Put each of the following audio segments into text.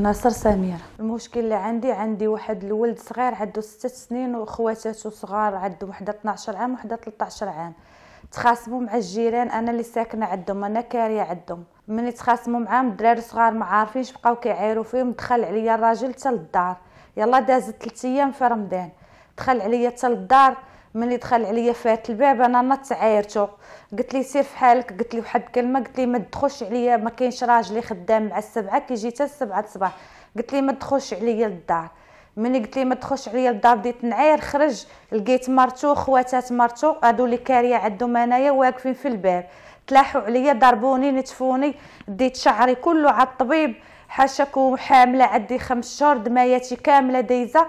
ناصر سمير المشكل اللي عندي عندي واحد الولد صغير عنده ستة سنين وخواتاتو صغار عنده وحده 12 عام وحده 13 عام تخاصموا مع الجيران انا اللي ساكنه عندهم انا كاريه عندهم ملي تخاصموا معاهم الدراري صغار ما عارفينش بقاو كيعايروا فيهم دخل عليا الراجل حتى للدار يلا دازت 3 ايام في رمضان دخل عليا حتى للدار ملي دخل عليا فات الباب انا نط عايرته قلت لي سير فحالك قلت لي واحد الكلمه قلت لي ما تدخلش عليا ما كاينش راجلي خدام مع السبعه كي حتى السبعه الصباح قلت لي ما تدخلش عليا للدار ملي قلت لي ما تدخلش عليا للدار بديت نعاير خرج لقيت مرتو خواتات مرتو هادو اللي كاريه عندهم انايا واقفين في الباب تلاحوا عليا ضربوني نتفوني ديت شعري كله على الطبيب حاشاكم حامله عندي خمس شهور دمياتي كامله دايزه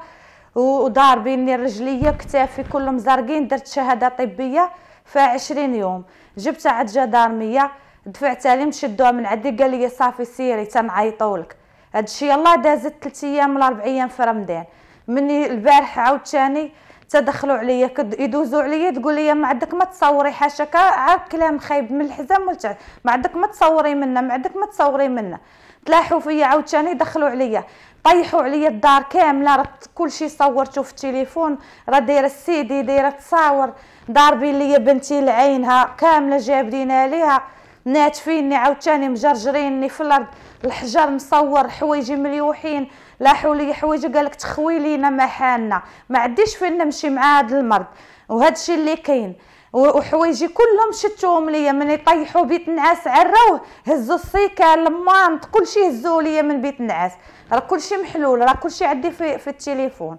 وضاربيني رجليا كتافي كلهم زارقين درت شهاده طبيه فيها 20 يوم جبتها عند جدارميه دفعتها عليه شدوها من عندي قال لي صافي سيري تنعيطو لك هادشي يلاه دازت 3 ايام ولا 4 ايام في رمضان مني البارح عاوتاني تدخلوا عليا يدوزوا عليا تقول لي ما عندك ما تصوري حاشاك عاد كلام خايب من الحزام ولا ما عندك ما تصوري منا ما عندك ما تصوري منا تلاحوا فيا عاوتاني دخلوا عليا طيحوا عليا الدار كامله راه كلشي صورته في التليفون راه دايره السيدي دايره تصاور ضاربين ليا بنتي لعينها كامله جابدينها ليها ناتفيني عاوتاني مجرجريني في الارض الحجر مصور حوايجي مليوحين لا حولي حوايجي قالك تخوي لينا ما حالنا ما عنديش فين نمشي مع هاد المرض وهذا الشيء اللي كاين وحوايجي كلهم شتوهم ليا من يطيحوا بيت النعاس عروه هزوا السيكه المانط كلشي هزوه ليا من بيت النعاس راه كلشي محلول راه كلشي عندي في, في التليفون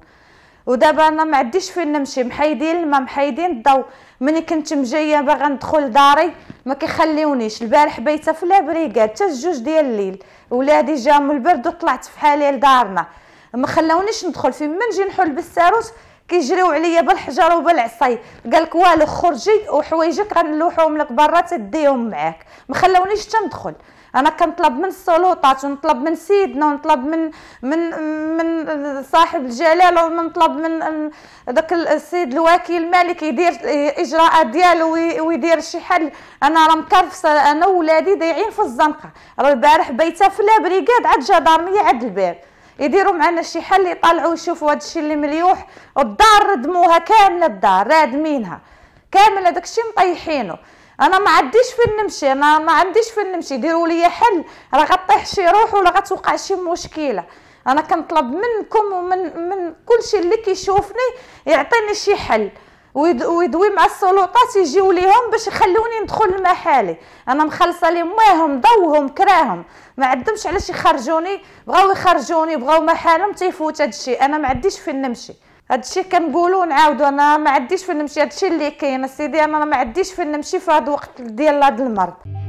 ودابا انا ما عنديش فين نمشي محيدين الماء محيدين الضو ملي كنت مجايه باغا ندخل داري ما كيخليونيش البارح بيته في لابريكاد حتى الجوج ديال الليل ولادي جاو من البرد وطلعت في حالي لدارنا ما خلاونيش ندخل فين ما نجي نحل بالساروت كيجريو عليا بالحجر وبالعصي قالك والو خرجي وحوايجك غنلوحهم لك برا تديهم معاك ما خلاونيش حتى ندخل انا كنطلب من السلطات ونطلب من سيدنا ونطلب من من من صاحب الجلاله ونطلب من داك السيد الوكيل الملك يدير الاجراءات ديالو ويدير شي حل انا راه مكرفسه انا وولادي ضايعين في الزنقه راه البارح بيته في لابريكاد عاد جدارميه عاد الباب يديروا معنا شي حل يطلعوا يشوفوا هذا الشيء اللي مليوح الدار ردموها كامله الدار رادمينها كامله داكشي مطيحينه انا ما عنديش فين نمشي انا ما عنديش فين نمشي ديروا لي حل راه غطيح شي روح ولا غتوقع شي مشكله انا كنطلب منكم ومن من كلشي اللي كيشوفني يعطيني شي حل ويدوي مع السلطات يجيو ليهم باش يخلوني ندخل لمحالي انا مخلصه لي ماهم ضوهم كراهم ما عندهمش علاش يخرجوني بغاو يخرجوني بغاو محالهم تيفوت هادشي انا ما عنديش فين نمشي هادشي كنقولو نعاودو انا ما عنديش فين نمشي هادشي اللي كاين سيدي انا ما عنديش فين نمشي في هاد الوقت ديال هاد المرض